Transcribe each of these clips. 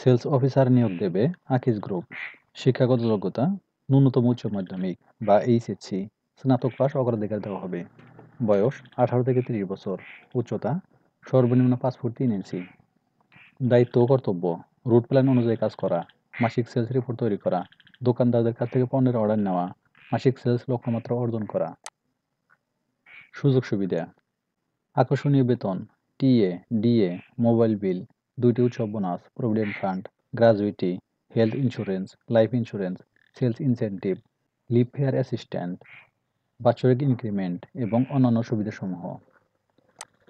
sales officer নিয়োগ দেবে Akij group শিক্ষাগত যোগ্যতা ন্যূনতম উচ্চ মাধ্যমিক বা এইচএসসি স্নাতক পাশ অগ্রাধিকার দেওয়া হবে বয়স আঠারো থেকে তিরিশ বছর উচ্চতা সর্বনিম্ন পাঁচ ফুট তিন ইঞ্চি দায়িত্ব কর্তব্য রুট প্ল্যান অনুযায়ী কাজ করা মাসিক সেলস রিপোর্ট তৈরি করা দোকানদারদের কাছ থেকে পণ্যের অর্ডার নেওয়া মাসিক সেলস লক্ষ্যমাত্রা অর্জন করা সুযোগ সুবিধা আকর্ষণীয় বেতন টিএ ডিএ মোবাইল বিল দুইটি উৎসব bonus provident fund gratuity health insurance life insurance sales incentive leave fare assistant বাৎসরিক ইনক্রিমেন্ট এবং অন্যান্য সুবিধাসমূহ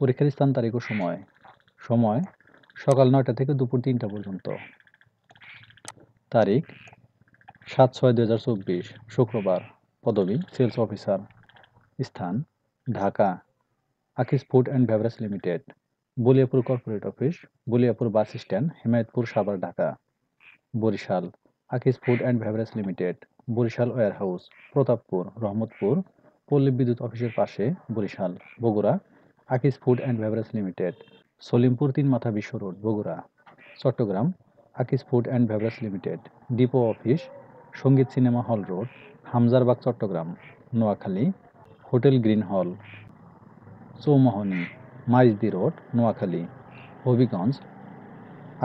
পরীক্ষার স্থান তারিখ ও সময় সময় সকাল নয়টা থেকে দুপুর তিনটা পর্যন্ত তারিখ সাত ছয় দু শুক্রবার পদবী সেলস অফিসার স্থান Dhaka Akij food and beverage limited Baliapur corporate office Baliapur bus stand Hemayetpur Savar Dhaka Barishal Akij food and beverage limited Barishal warehouse Pratappur Rahmatpur পল্লী বিদ্যুৎ অফিসের পাশে Barishal Bogura Akij food and beverage limited Salimpur তিন মাথা Biswa road Bogura Chattogram Akij food and beverage limited depot office Sangeet cinema hall road Hamzarbag Chattogram Noakhali hotel green hall Chowmuhani Maijdi road Noakhali Habiganj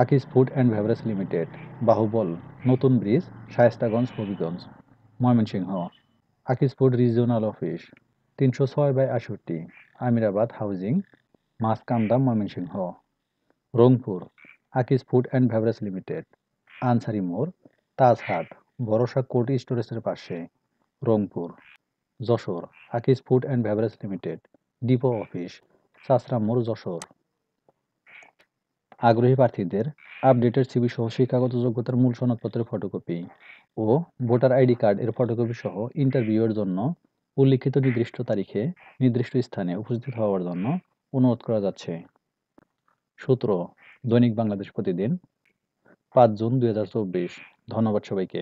Akij food and beverage limited Bahubal নতুন bridge Shaistaganj Habiganj Mymensingh আকিস food regional office তিনশো ছয় বাই আষট্টি Amirabad housing Maskanda Mymensingh Rangpur Akij food and beverage limited Ansari মোড় তাজহাট ভরসা কোটি স্টোরেজের পাশে Rangpur Jashore Akij food and beverage limited depot office Sasra Jashore আগ্রহী প্রার্থীদের আপডেটেড সিবি সহ শিক্ষাগত যোগ্যতার মূল সনদপত্রের ফটোকপি ও ভোটার আইডি কার্ড এর ফটোকপি সহ ইন্টারভিউয়ের জন্য উল্লিখিত নির্দিষ্ট তারিখে নির্দিষ্ট স্থানে উপস্থিত হওয়ার জন্য অনুরোধ করা যাচ্ছে সূত্র দৈনিক বাংলাদেশ প্রতিদিন পাঁচ জুন দুই ধন্যবাদ সবাইকে